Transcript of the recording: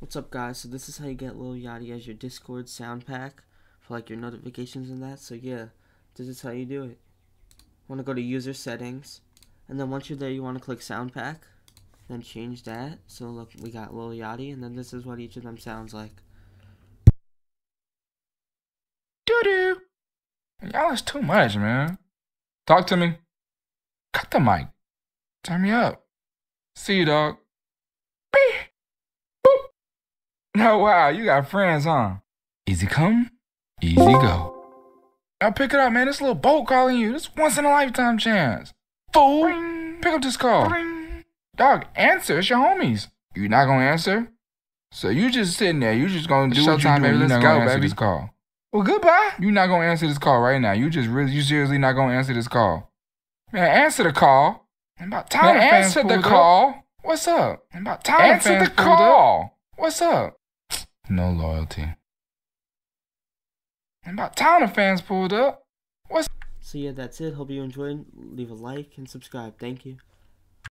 What's up guys, so this is how you get Lil Yachty as your Discord sound pack for like your notifications and that, so yeah, this is how you do it. Want to go to user settings, and then once you're there you want to click sound pack, then change that, so look we got Lil Yachty, and then this is what each of them sounds like. Doo doo! Y'all is too much man. Talk to me. Cut the mic. Turn me up. See you dog. Oh, wow, you got friends, huh? Easy come, easy go. Now pick it up, man. This little boat calling you. This once in a lifetime chance. Fool! Ring. Pick up this call. Ring. Dog, answer. It's your homies. You not gonna answer? So you just sitting there. You just gonna do Showtime, what you do. baby. Let's not go, gonna baby. This call. Well, goodbye. You not gonna answer this call right now. You just really, you seriously not gonna answer this call. Man, answer the call. about time. Man, answer the call. Up. What's up? about time. Answer the call. Up. What's up? no loyalty. And about town of fans pulled up. What's so yeah, that's it. Hope you enjoyed. Leave a like and subscribe. Thank you.